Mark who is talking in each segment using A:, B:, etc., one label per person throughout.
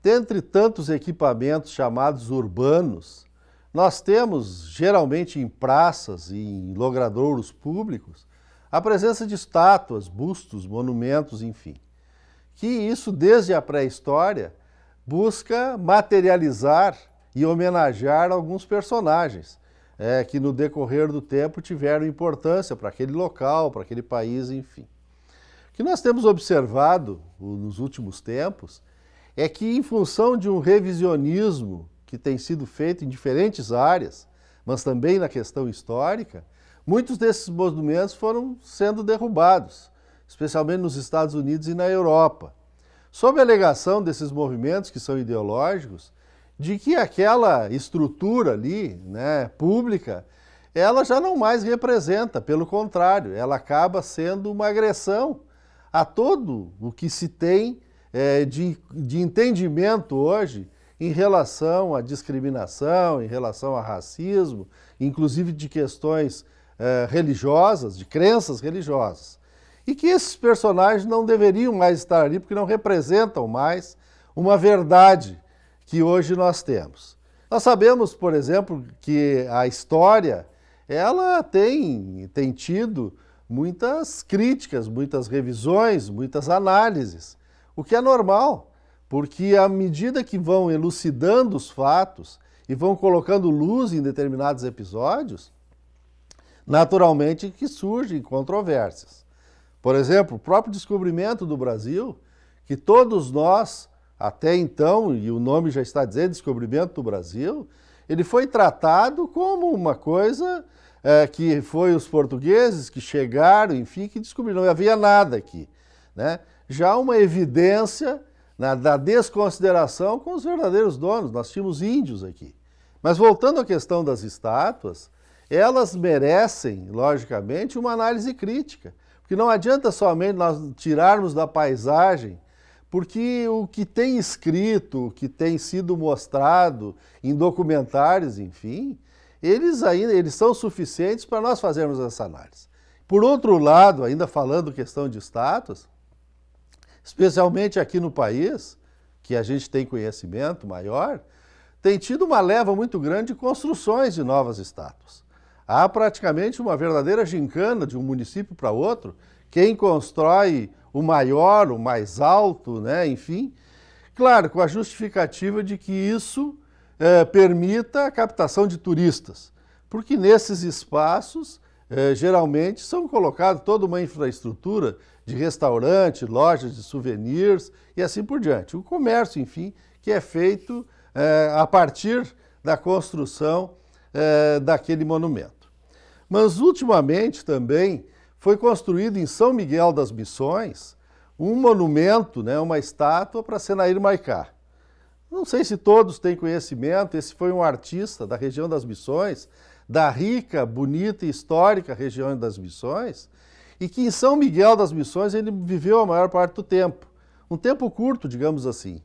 A: Dentre tantos equipamentos chamados urbanos, nós temos, geralmente em praças e em logradouros públicos, a presença de estátuas, bustos, monumentos, enfim. Que isso, desde a pré-história, busca materializar e homenagear alguns personagens, é, que no decorrer do tempo tiveram importância para aquele local, para aquele país, enfim. O que nós temos observado nos últimos tempos é que, em função de um revisionismo que tem sido feito em diferentes áreas, mas também na questão histórica, muitos desses monumentos foram sendo derrubados, especialmente nos Estados Unidos e na Europa. Sob a alegação desses movimentos que são ideológicos, de que aquela estrutura ali, né, pública, ela já não mais representa, pelo contrário, ela acaba sendo uma agressão a todo o que se tem é, de, de entendimento hoje em relação à discriminação, em relação a racismo, inclusive de questões é, religiosas, de crenças religiosas. E que esses personagens não deveriam mais estar ali porque não representam mais uma verdade que hoje nós temos. Nós sabemos, por exemplo, que a história ela tem, tem tido muitas críticas, muitas revisões, muitas análises, o que é normal, porque à medida que vão elucidando os fatos e vão colocando luz em determinados episódios, naturalmente que surgem controvérsias. Por exemplo, o próprio descobrimento do Brasil, que todos nós até então, e o nome já está dizendo, descobrimento do Brasil, ele foi tratado como uma coisa é, que foi os portugueses que chegaram, enfim, que descobriram, não havia nada aqui. Né? Já uma evidência na, né, da desconsideração com os verdadeiros donos, nós tínhamos índios aqui. Mas voltando à questão das estátuas, elas merecem, logicamente, uma análise crítica, porque não adianta somente nós tirarmos da paisagem porque o que tem escrito, o que tem sido mostrado em documentários, enfim, eles ainda eles são suficientes para nós fazermos essa análise. Por outro lado, ainda falando questão de status, especialmente aqui no país, que a gente tem conhecimento maior, tem tido uma leva muito grande de construções de novas estátuas. Há praticamente uma verdadeira gincana de um município para outro. Quem constrói o maior, o mais alto, né? enfim. Claro, com a justificativa de que isso é, permita a captação de turistas, porque nesses espaços é, geralmente são colocados toda uma infraestrutura de restaurante, lojas de souvenirs e assim por diante. O comércio, enfim, que é feito é, a partir da construção daquele monumento. Mas ultimamente também foi construído em São Miguel das Missões um monumento, né, uma estátua para Senair Maicá. Não sei se todos têm conhecimento, esse foi um artista da região das Missões, da rica, bonita e histórica região das Missões, e que em São Miguel das Missões ele viveu a maior parte do tempo. Um tempo curto, digamos assim.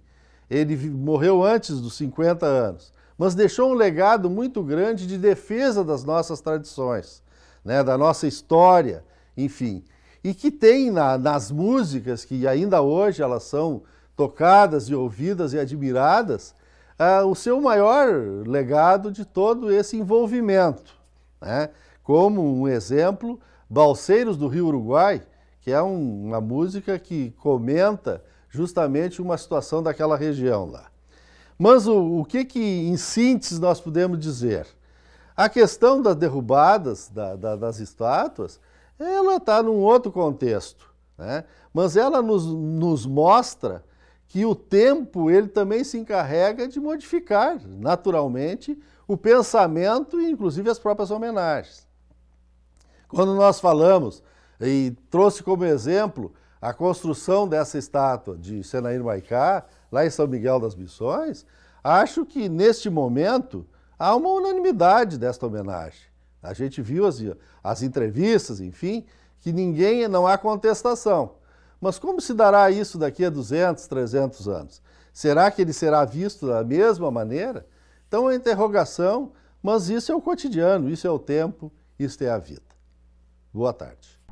A: Ele morreu antes dos 50 anos, mas deixou um legado muito grande de defesa das nossas tradições, né, da nossa história, enfim. E que tem na, nas músicas, que ainda hoje elas são tocadas e ouvidas e admiradas, uh, o seu maior legado de todo esse envolvimento. Né? Como um exemplo, Balseiros do Rio Uruguai, que é um, uma música que comenta justamente uma situação daquela região lá. Mas o, o, que, que, em síntese, nós podemos dizer? A questão das derrubadas da, da, das estátuas ela está num outro contexto, né? mas ela nos, nos mostra que o tempo ele também se encarrega de modificar naturalmente o pensamento e inclusive as próprias homenagens. Quando nós falamos e trouxe como exemplo a construção dessa estátua de Senair Maicá, lá em São Miguel das Missões, acho que neste momento há uma unanimidade desta homenagem. A gente viu as, as entrevistas, enfim, que ninguém, não há contestação. Mas como se dará isso daqui a 200, 300 anos? Será que ele será visto da mesma maneira? Então é interrogação, mas isso é o cotidiano, isso é o tempo, isso é a vida. Boa tarde.